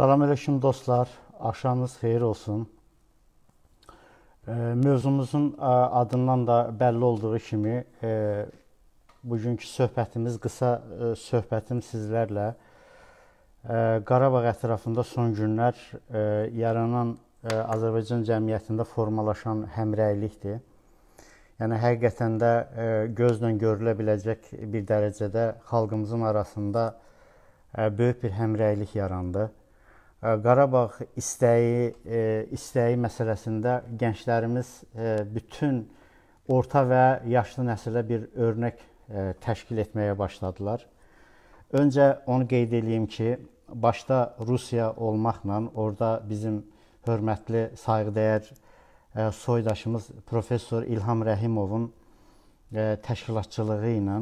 Salam əleykum dostlar. Axşamınız xeyir olsun. Mövzumuzun e, adından da bəlli olduğu kimi e, bugünkü söhbətimiz qısa e, söhbətim sizlərlə Qarabağ ətrafında son günlər yaranan Azərbaycan cəmiyyətində formalaşan həmrəylikdir. Yəni həqiqətən də gözlə görülə biləcək bir dərəcədə xalqımızın arasında böyük bir həmrəylik yarandı Qarabağ istəyi e, istəyi məsələsində gənclərimiz e, bütün orta və yaşlı nəslə bir örnək e, təşkil etməyə başladılar. Öncə onu qeyd edeyim ki, başda Rusiya olmaqla orada bizim hörmətli sayğıdəyər soydaşımız professor İlham Rəhimovun təşkilatçılığı ilə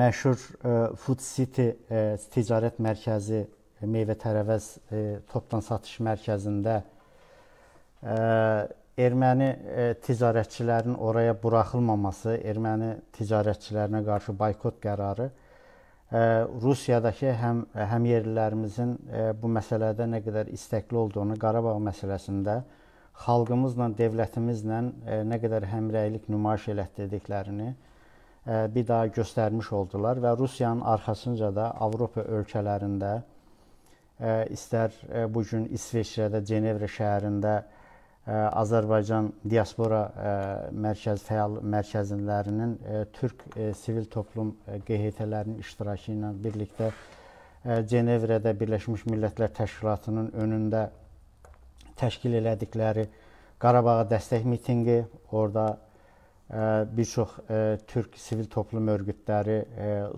məşhur Food City ticarət mərkəzi E, meyvə-tərəvəz e, topdan satış mərkəzində e, erməni e, ticarətçilərin oraya buraxılmaması, erməni ticarətçilərinə qarşı boykot qərarı e, Rusiyadakı həm həmyerlilərimizin e, bu məsələdə nə qədər istəkli olduğunu, Qarabağ məsələsində xalqımızla, dövlətimizlə e, nə qədər həmrəylik nümayiş elətdirdiklərini e, bir daha göstərmiş oldular və Rusiyanın arxasınca da Avropa ölkələrində istər bu gün İsveçrədə, Cenevrə şəhərində Azərbaycan diaspora mərkəz fəal mərkəzlərinin türk sivil toplum QHT-lərinin iştirakı ilə birlikdə Cenevrədə Birləşmiş Millətlər Təşkilatının önündə təşkil elədikləri Qarabağa dəstək mitinqi, orada bir çox türk sivil toplum örgütləri,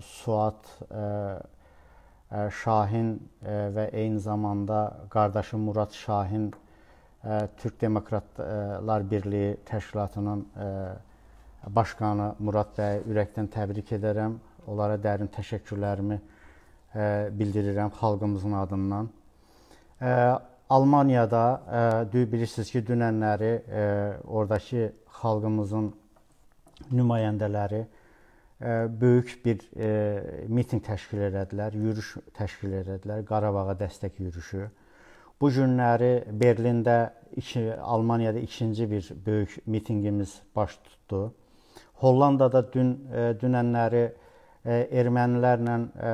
SUAT, Şahin və eyni zamanda qardaşı Murad Şahin Türk Demokratlar Birliyi təşkilatının başqanı Murad bəy ürəkdən təbrik edərəm. Onlara dərin təşəkkürlərimi bildirirəm xalqımızın adından. Almaniyada bilirsiniz ki, dünənləri oradakı xalqımızın nümayəndələri böyük bir e, miting təşkil elədilər, yürüş təşkil elədilər, Qarabağa dəstək yürüşü. Bu günləri Berlində, iki, Almaniyada ikinci bir böyük mitingimiz baş tutdu. Hollandada dün e, dünənləri e, ermənilərlə e,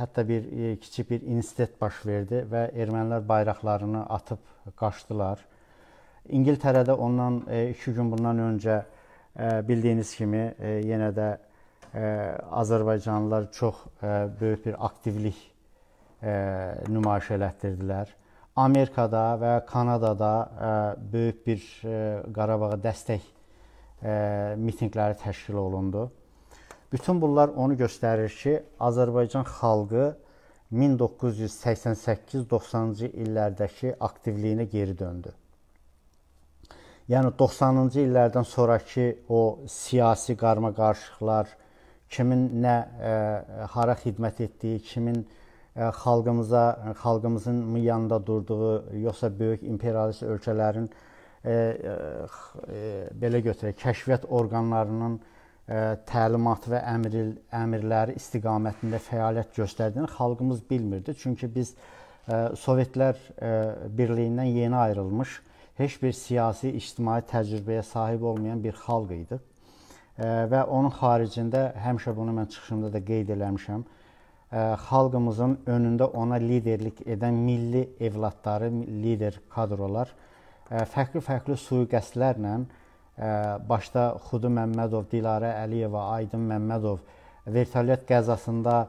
hətta bir e, kiçik bir insident baş verdi və ermənilər bayraqlarını atıb qaçdılar. İngiltərədə ondan 2 e, gün bundan öncə e, bildiyiniz kimi e, yenə də azərbaycanlılar çox e, böyük bir aktivlik e, nümayiş elətdirdilər. Amerikada və Kanadada e, böyük bir Qarabağa dəstək mitinqləri təşkil olundu. Bütün bunlar onu göstərir ki, Azərbaycan xalqı 1988-90-cı illərdəki aktivliyinə geri döndü. Yəni 90-cı illərdən sonrakı o siyasi qarma-qarışıqlar, kimin nə e, hara xidmət etdiyi, kimin e, xalqımıza, xalqımızın mı yanında durduğu, yoxsa böyük imperialist ölkələrin e, belə götürək, kəşfiyyat orqanlarının təlimat və əmril, əmirləri istiqamətində fəaliyyət göstərdiyini xalqımız bilmirdi. Çünki biz Sovetlər Birliyindən yeni ayrılmış, heç bir siyasi, ictimai təcrübəyə sahib olmayan bir xalq idik və onun xaricində həmişə bunu mən çıxışımda da qeyd eləmişəm. Xalqımızın önündə ona liderlik edən milli evladları, lider kadrolar fərqli-fərqli sui-qəsdlərlə başda Xudu Məmmədov, Dilarə Əliyeva, Aydın Məmmədov vertolyot qəzasında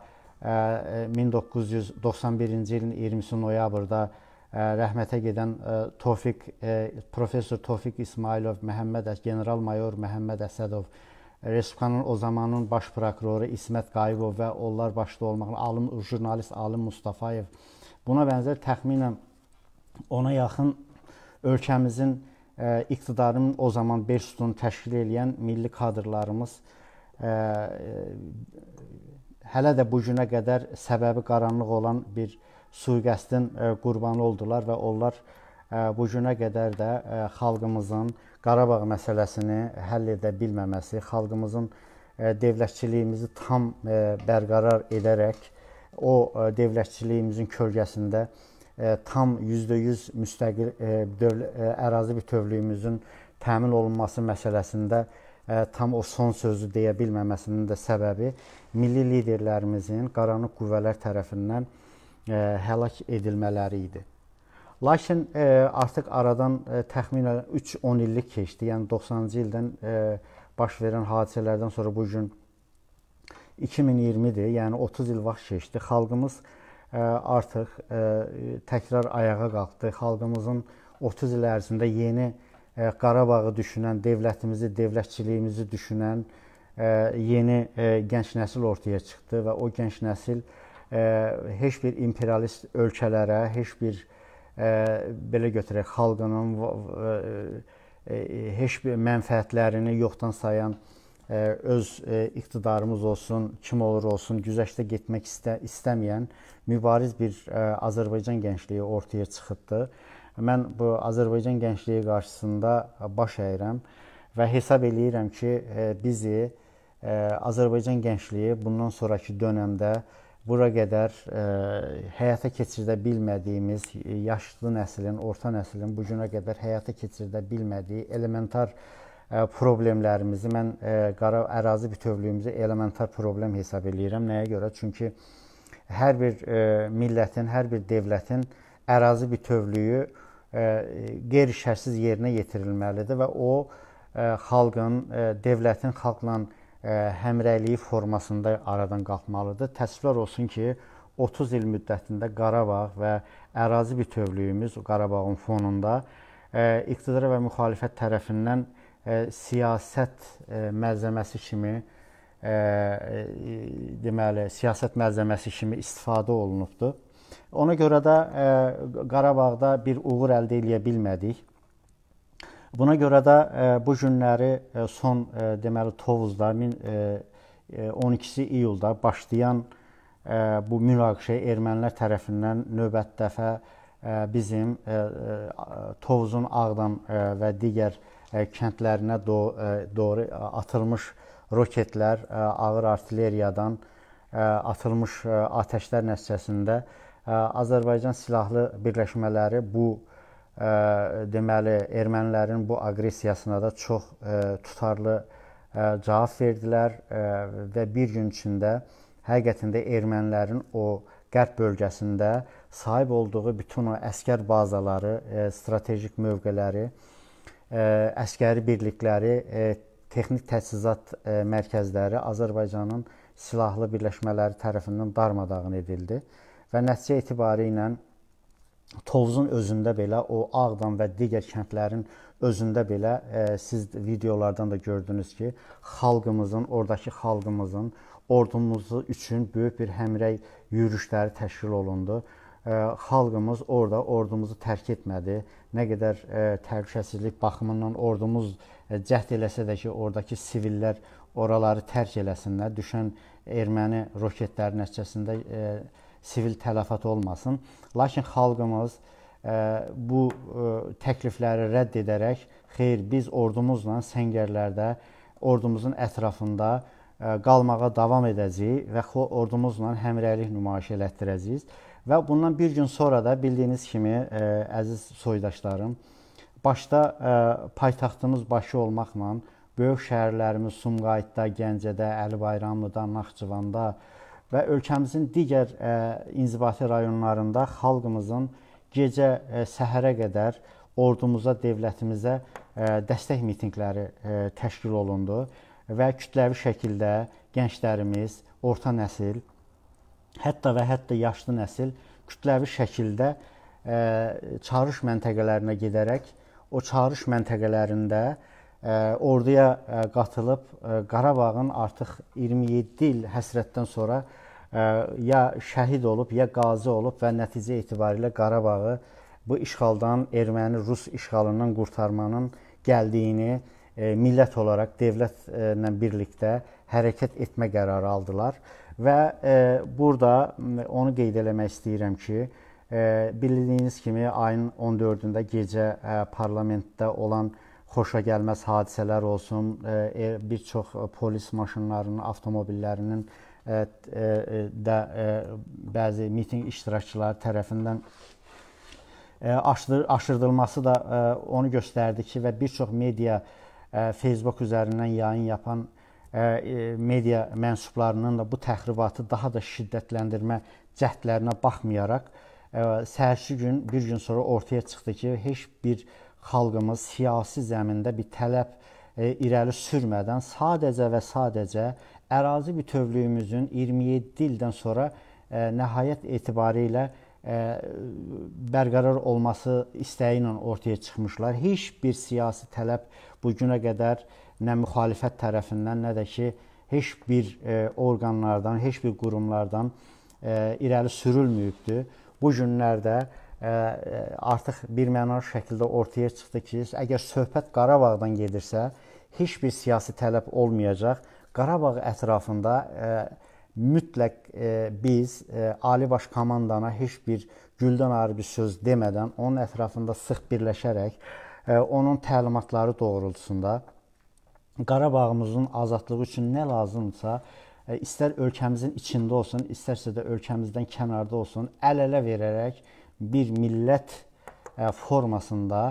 1991-ci e, ilin 20 noyabrda rəhmətə gedən Tofiq professor Tofiq İsmailov, Məhəmməd general mayor Məhəmməd Əsədov Respublikanın o zamanın baş prokuroru İsmət Qayıbov və onlar başda olmaqla alim jurnalist Alim Mustafayev buna bənzər təxminən ona yaxın ölkəmizin ə, e, iqtidarın o zaman 5 sütunu təşkil edən milli kadrlarımız ə, e, e, hələ də bu günə qədər səbəbi qaranlıq olan bir sui-qəsdin qurbanı oldular və onlar bu günə qədər də xalqımızın Qarabağ məsələsini həll edə bilməməsi, xalqımızın dövlətçiliyimizi tam bərqərar edərək o dövlətçiliyimizin kölgəsində tam %100 müstəqil ərazi bütövlüyümüzün təmin olunması məsələsində tam o son sözü deyə bilməməsinin də səbəbi milli liderlərimizin qaranlıq qüvvələr tərəfindən həlak edilmələri idi. Lakin e, artıq aradan e, təxminən 3-10 illik keçdi. Yəni 90-cı ildən e, baş verən hadisələrdən sonra bu gün 2020-dir. Yəni 30 il vaxt keçdi. Xalqımız ə, e, artıq ə, e, təkrar ayağa qalxdı. Xalqımızın 30 il ərzində yeni ə, e, Qarabağı düşünən, dövlətimizi, dövlətçiliyimizi düşünən ə, yeni ə, gənc nəsil ortaya çıxdı və o gənc nəsil ə, heç bir imperialist ölkələrə, heç bir ə, belə götürək, xalqının heç bir mənfəətlərini yoxdan sayan öz iqtidarımız olsun, kim olur olsun, güzəştə getmək istə istəməyən mübariz bir Azərbaycan gəncliyi ortaya çıxıbdı. Mən bu Azərbaycan gəncliyi qarşısında baş əyirəm və hesab eləyirəm ki, bizi Azərbaycan gəncliyi bundan sonrakı dövrdə bura qədər ə, e, həyata keçirdə bilmədiyimiz yaşlı nəslin, orta nəslin bu günə qədər həyata keçirdə bilmədiyi elementar ə, e, problemlərimizi mən ə, e, qara ərazi bütövlüyümüzü elementar problem hesab eləyirəm. Nəyə görə? Çünki hər bir ə, millətin, hər bir dövlətin ərazi bütövlüyü qeyri-şərtsiz yerinə yetirilməlidir və o ə, xalqın, ə, dövlətin xalqla həmrəyliyi formasında aradan qalxmalıdır. Təəssüflər olsun ki, 30 il müddətində Qarabağ və ərazi bütövlüyümüz Qarabağın fonunda iqtidar və müxalifət tərəfindən siyasət məlzəməsi kimi deməli, siyasət məlzəməsi kimi istifadə olunubdur. Ona görə də Qarabağda bir uğur əldə edə bilmədik. Buna görə də e, bu günləri e, son e, deməli Tovuzda 12-si iyulda başlayan bu münaqişəyə ermənilər tərəfindən növbət dəfə bizim Tovuzun Ağdam və digər kəndlərinə doğru atılmış roketlər, ağır artilleriyadan atılmış atəşlər nəticəsində Azərbaycan silahlı birləşmələri bu deməli ermənilərin bu aqressiyasına da çox tutarlı cavab verdilər və bir gün içində həqiqətində ermənilərin o qərb bölgəsində sahib olduğu bütün o əskər bazaları, strateji mövqeləri, əskəri birlikləri, texniki təchizat mərkəzləri Azərbaycanın silahlı birləşmələri tərəfindən darmadağın edildi və nəticə etibarı ilə Tovuzun özündə belə o Ağdam və digər kəndlərin özündə belə e, siz videolardan da gördünüz ki, xalqımızın, ordakı xalqımızın ordumuz üçün böyük bir həmrəy yürüşləri təşkil olundu. E, xalqımız orada ordumuzu tərk etmədi. Nə qədər e, təhlükəsizlik baxımından ordumuz e, cəhd eləsə də ki, ordakı sivillər oraları tərk eləsinlər, düşən erməni roketləri nəticəsində e, sivil tələfat olmasın. Lakin xalqımız e, bu e, təklifləri rədd edərək, xeyr, biz ordumuzla səngərlərdə, ordumuzun ətrafında e, qalmağa davam edəcəyik və ordumuzla həmrəylik nümayiş elətdirəcəyik. Və bundan bir gün sonra da bildiyiniz kimi əziz soydaşlarım, başda paytaxtımız Bakı olmaqla böyük şəhərlərimiz Sumqayıtda, Gəncədə, Əli Bayramlıda, Naxçıvanda, və ölkəmizin digər ə, e, inzibati rayonlarında xalqımızın gecə ə, e, səhərə qədər ordumuza, dövlətimizə ə, e, dəstək mitinqləri ə, təşkil olundu və kütləvi şəkildə gənclərimiz, orta nəsil, hətta və hətta yaşlı nəsil kütləvi şəkildə ə, çağırış məntəqələrinə gedərək o çağırış məntəqələrində ə, orduya e, qatılıb e, Qarabağın artıq 27 il həsrətdən sonra e, ya şəhid olub, ya qazi olub və nəticə etibarilə Qarabağı bu işğaldan, erməni-rus işğalından qurtarmanın gəldiyini millət olaraq dövlətlə birlikdə hərəkət etmə qərarı aldılar və burada onu qeyd eləmək istəyirəm ki, bildiyiniz kimi ayın 14-də gecə parlamentdə olan xoşa gəlməz hadisələr olsun, e, e, bir çox e, polis maşınlarının, avtomobillərinin də bəzi mitinq iştirakçıları tərəfindən aşırdılması da onu göstərdi ki, və bir çox media Facebook üzərindən yayın yapan media mənsublarının da bu təxribatı daha da şiddətləndirmə cəhdlərinə baxmayaraq səhərsi gün bir gün sonra ortaya çıxdı ki, heç bir xalqımız siyasi zəmində bir tələb e, irəli sürmədən sadəcə və sadəcə ərazi bütövlüyümüzün 27 ildən sonra e, nəhayət etibarı ilə ə, e, bərqərar olması istəyi ilə ortaya çıxmışlar. Heç bir siyasi tələb bu günə qədər nə müxalifət tərəfindən, nə də ki heç bir ə, e, orqanlardan, heç bir qurumlardan ə, e, irəli sürülməyibdi. Bu günlərdə ə, artıq birmənalı şəkildə ortaya çıxdı ki, əgər söhbət Qarabağdan gedirsə, heç bir siyasi tələb olmayacaq. Qarabağ ətrafında mütləq biz Ali Baş Komandana heç bir güldən ayrı bir söz demədən, onun ətrafında sıx birləşərək, onun təlimatları doğrultusunda Qarabağımızın azadlığı üçün nə lazımdsa, istər ölkəmizin içində olsun, istərsə də ölkəmizdən kənarda olsun, əl-ələ verərək bir millət e, formasında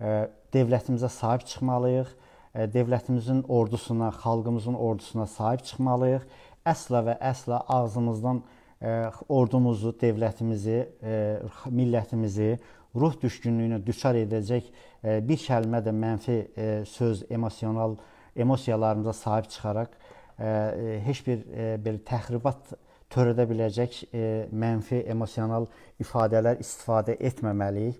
e, dövlətimizə sahib çıxmalıyıq. E, dövlətimizin ordusuna, xalqımızın ordusuna sahib çıxmalıyıq. Əsla və əsla ağzımızdan ordumuzu, dövlətimizi, millətimizi ruh düşkünlüyünə düçar edəcək bir kəlmə də mənfi söz, emosional emosiyalarımıza sahib çıxaraq heç bir belə təxribat törədə biləcək e, mənfi emosional ifadələr istifadə etməməliyik.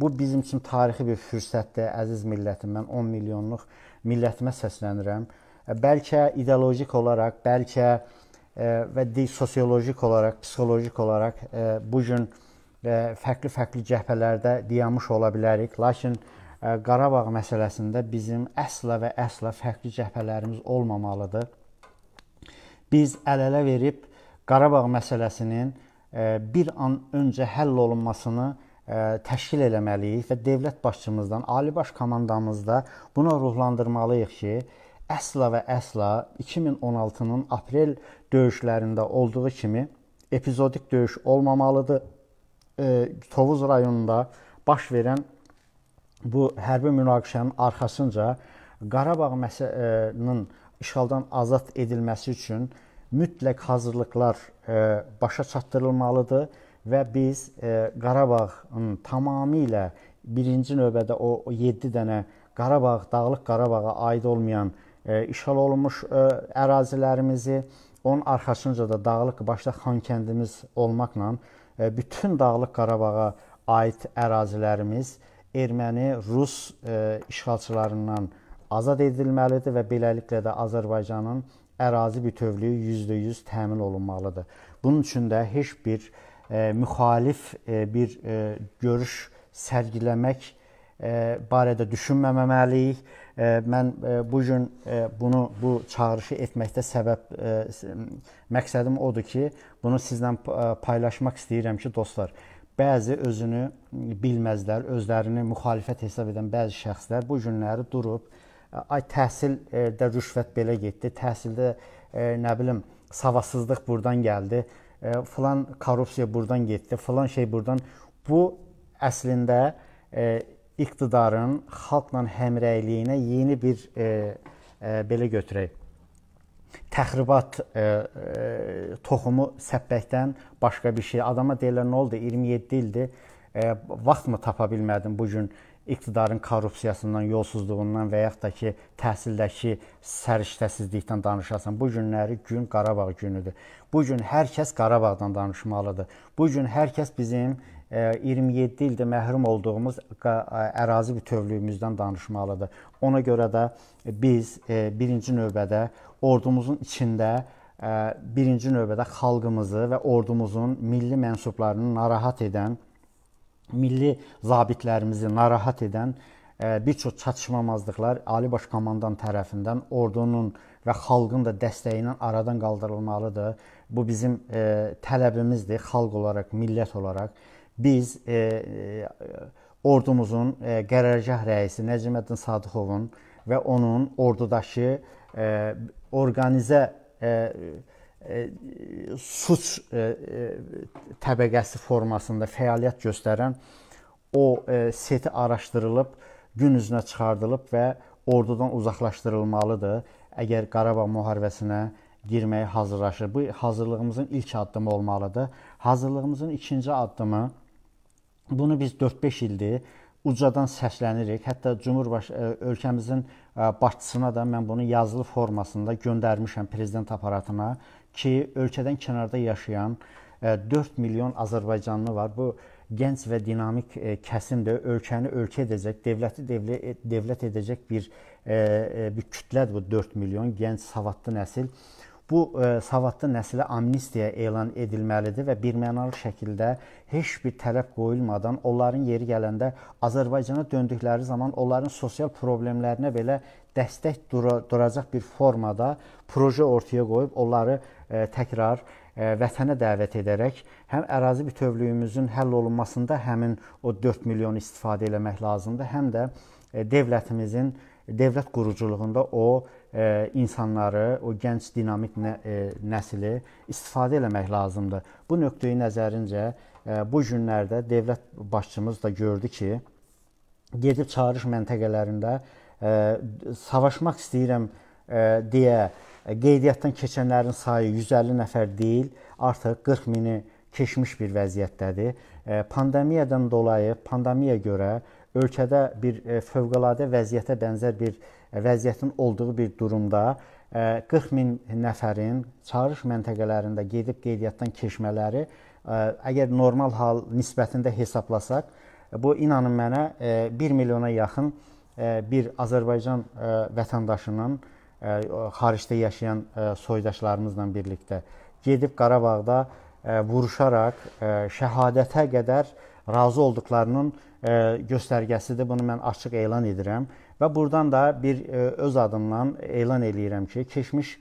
Bu bizim üçün tarixi bir fürsətdir, əziz millətim. Mən 10 milyonluq millətimə səslənirəm. E, bəlkə ideoloji olaraq, bəlkə e, və sosioloji olaraq, psixoloji olaraq e, bu gün e, fərqli-fərqli cəbhələrdə dayanmış ola bilərik. Lakin e, Qarabağ məsələsində bizim əsla və əsla fərqli cəbhələrimiz olmamalıdır. Biz əl-ələ verib Qarabağ məsələsinin e, bir an öncə həll olunmasını e, təşkil eləməliyik və dövlət başçımızdan, ali baş komandamızda buna ruhlandırmalıyıq ki, əsla və əsla 2016-nın aprel döyüşlərində olduğu kimi epizodik döyüş olmamalıdır. E, Tovuz rayonunda baş verən bu hərbi münaqişənin arxasınca Qarabağ məsələnin işğaldan azad edilməsi üçün mütləq hazırlıqlar e, başa çatdırılmalıdır və biz e, Qarabağın tamamilə birinci növbədə o, o 7 dənə Qarabağ, Dağlıq Qarabağa aid olmayan e, işğal olunmuş e, ərazilərimizi, onun arxasınca da Dağlıq başda Xankəndimiz olmaqla e, bütün Dağlıq Qarabağa aid ərazilərimiz erməni, rus e, işğalçılarından azad edilməlidir və beləliklə də Azərbaycanın ərazi bütövlüyü %100 təmin olunmalıdır. Bunun üçün də heç bir e, müxalif e, bir e, görüş sərgiləmək e, barədə düşünməməliyik. E, mən e, bu gün bunu bu çağırışı etməkdə səbəb məqsədim odur ki, bunu sizlə paylaşmaq istəyirəm ki, dostlar, bəzi özünü bilməzlər, özlərini müxalifət hesab edən bəzi şəxslər bu günləri durub ay təhsildə e, rüşvət belə getdi, təhsildə e, nə bilim savadsızlıq burdan gəldi, e, filan korrupsiya burdan getdi, filan şey burdan. Bu əslində iqtidarın xalqla həmrəyliyinə yeni bir belə götürək təxribat e, e, toxumu səppəkdən başqa bir şey. Adama deyirlər nə oldu? 27 ildir e, vaxt mı tapa bilmədin bu gün? E, iqtidarın korrupsiyasından, yolsuzluğundan və yaxud da ki, təhsildəki səriştəsizlikdən danışasan. Bu günləri gün Qarabağ günüdür. Bu gün hər kəs Qarabağdan danışmalıdır. Bu gün hər kəs bizim 27 e, ildə məhrum olduğumuz e, ərazi bütövlüyümüzdən danışmalıdır. Ona görə də biz e, birinci növbədə ordumuzun içində birinci növbədə xalqımızı və ordumuzun milli mənsublarını narahat edən milli zabitlərimizi narahat edən e, bir çox çatışmamazlıqlar Ali Baş Komandan tərəfindən ordunun və xalqın da dəstəyi ilə aradan qaldırılmalıdır. Bu bizim e, tələbimizdir xalq olaraq, millət olaraq. Biz e, ordumuzun qərargah rəisi Nəcməddin Sadıxovun və onun ordudakı organizə E, suç e, e, təbəqəsi formasında fəaliyyət göstərən o seti araşdırılıb, gün üzünə çıxardılıb və ordudan uzaqlaşdırılmalıdır. Əgər Qarabağ müharibəsinə girməyə hazırlaşır. Bu hazırlığımızın ilk addımı olmalıdır. Hazırlığımızın ikinci addımı bunu biz 4-5 ildir ucadan səslənirik. Hətta Cumhurbaş ölkəmizin başçısına da mən bunu yazılı formasında göndərmişəm prezident aparatına ki, ölkədən kənarda yaşayan 4 e, milyon azərbaycanlı var. Bu gənc və dinamik e, kəsim də ölkəni ölkə edəcək, dövləti e, dövlət edəcək bir bir kütlədir bu 4 milyon gənc savadlı nəsil bu ə, e, savadlı nəsilə amnistiya elan edilməlidir və birmənalı şəkildə heç bir tələb qoyulmadan onların yeri gələndə Azərbaycana döndükləri zaman onların sosial problemlərinə belə dəstək dura duracaq bir formada proje ortaya qoyub onları ə, e, təkrar ə, e, vətənə dəvət edərək həm ərazi bütövlüyümüzün həll olunmasında həmin o 4 milyonu istifadə etmək lazımdır, həm də ə, dövlətimizin dövlət quruculuğunda o e, insanları, o gənc dinamik nə, e, nəsli istifadə eləmək lazımdır. Bu nöqteyi nəzərincə e, bu günlərdə dövlət başçımız da gördü ki, gedib çağırış məntəqələrində e, savaşmaq istəyirəm e, deyə e, qeydiyyatdan keçənlərin sayı 150 nəfər deyil, artıq 40 mini keçmiş bir vəziyyətdədir. E, pandemiyadan dolayı, pandemiyaya görə ölkədə bir e, fövqəladə vəziyyətə bənzər bir e, vəziyyətin olduğu bir durumda 40 e, min nəfərin çağırış məntəqələrində gedib qeydiyyatdan keçmələri e, əgər normal hal nisbətində hesablasaq, bu inanın mənə 1 e, milyona yaxın bir Azərbaycan vətəndaşının xaricdə yaşayan soydaşlarımızla birlikdə gedib Qarabağda vuruşaraq şəhadətə qədər razı olduqlarının göstərgəsidir. Bunu mən açıq elan edirəm. Və burdan da bir e, öz adımdan elan eləyirəm ki, keçmiş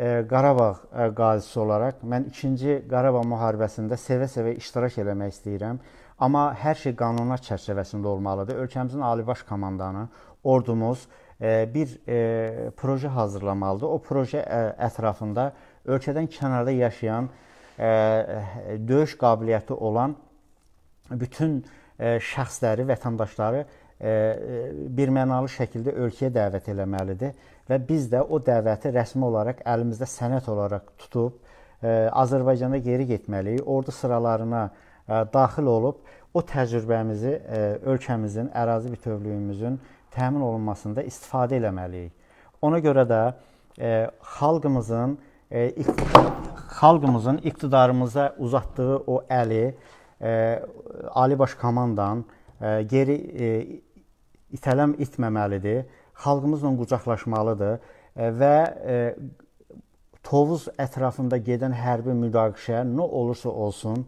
e, Qarabağ e, qazisi olaraq mən 2-ci Qarabağ müharibəsində sevə-sevə iştirak eləmək istəyirəm. Amma hər şey qanunlar çərçivəsində olmalıdır. Ölkəmizin ali baş komandanı, ordumuz bir proje hazırlamalıdır. O proje ətrafında ölkədən kənarda yaşayan döyüş qabiliyyəti olan bütün şəxsləri, vətəndaşları E, e, birmənalı şəkildə ölkəyə dəvət eləməlidir və biz də o dəvəti rəsmi olaraq əlimizdə sənəd olaraq tutub e, Azərbaycana geri getməliyik. Ordu sıralarına daxil olub o təcrübəmizi ölkəmizin, ərazi bütövlüyümüzün təmin olunmasında istifadə eləməliyik. Ona görə də xalqımızın xalqımızın iqtidarımıza uzatdığı o əli Ali Baş Komandan geri itələm itməməlidir, xalqımızla qucaqlaşmalıdır e, və e, Tovuz ətrafında gedən hərbi müdaxilə nə olursa olsun,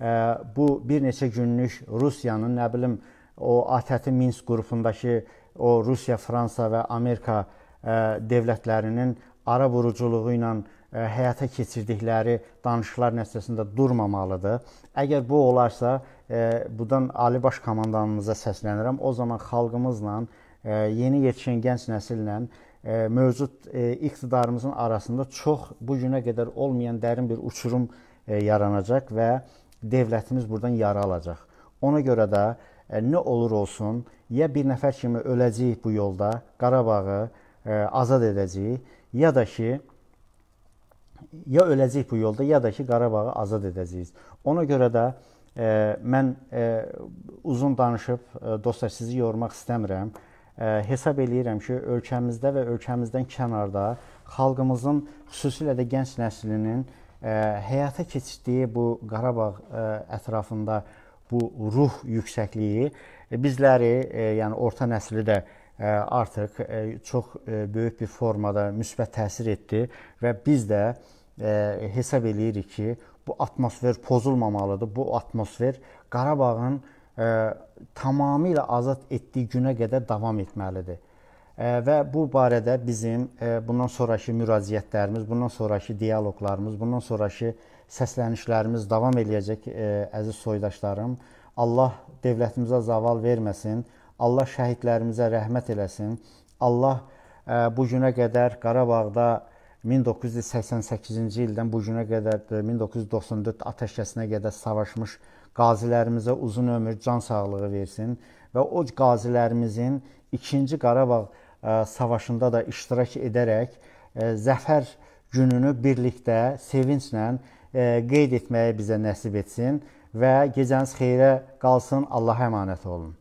e, bu bir neçə günlük Rusiyanın, nə bilim, o ATƏT-in Minsk qrupundakı o Rusiya, Fransa və Amerika ə, dövlətlərinin ara vuruculuğu ilə E, həyata keçirdikləri danışıqlar nəticəsində durmamalıdır. Əgər bu olarsa, e, budan Ali Baş komandanımıza səslənirəm. O zaman xalqımızla, e, yeni yetişən gənc nəsillə mövcud iqtidarımızın arasında çox bu günə qədər olmayan dərin bir uçurum yaranacaq və dövlətimiz burdan yara alacaq. Ona görə də nə olur olsun, ya bir nəfər kimi öləcəyik bu yolda, Qarabağı azad edəcəyik, ya da ki ya öləcək bu yolda, ya da ki Qarabağı azad edəcəyik. Ona görə də e, mən e, uzun danışıb e, dostlar sizi yormaq istəmirəm. E, hesab eləyirəm ki, ölkəmizdə və ölkəmizdən kənarda xalqımızın, xüsusilə də gənc nəslinin e, həyata keçirdiyi bu Qarabağ e, ətrafında bu ruh yüksəkliyi e, bizləri, e, yəni orta nəsli də e, artıq e, çox böyük bir formada müsbət təsir etdi və biz də e, hesab eləyirik ki, bu atmosfer pozulmamalıdır. Bu atmosfer Qarabağın e, tamamilə azad etdiyi günə qədər davam etməlidir. E, və bu barədə bizim e, bundan sonrakı müraciətlərimiz, bundan sonrakı dialoqlarımız, bundan sonrakı səslənişlərimiz davam eləyəcək e, əziz soydaşlarım. Allah dövlətimizə zaval verməsin. Allah şəhidlərimizə rəhmət eləsin. Allah e, bu günə qədər Qarabağda 1988-ci ildən bu günə qədər 1994 atəşkəsinə qədər savaşmış qazilərimizə uzun ömür, can sağlığı versin və o qazilərimizin 2-ci Qarabağ e, savaşında da iştirak edərək e, zəfər gününü birlikdə sevinclə e, qeyd etməyi bizə nəsib etsin və gecəniz xeyrə qalsın. Allah'a əmanət olun.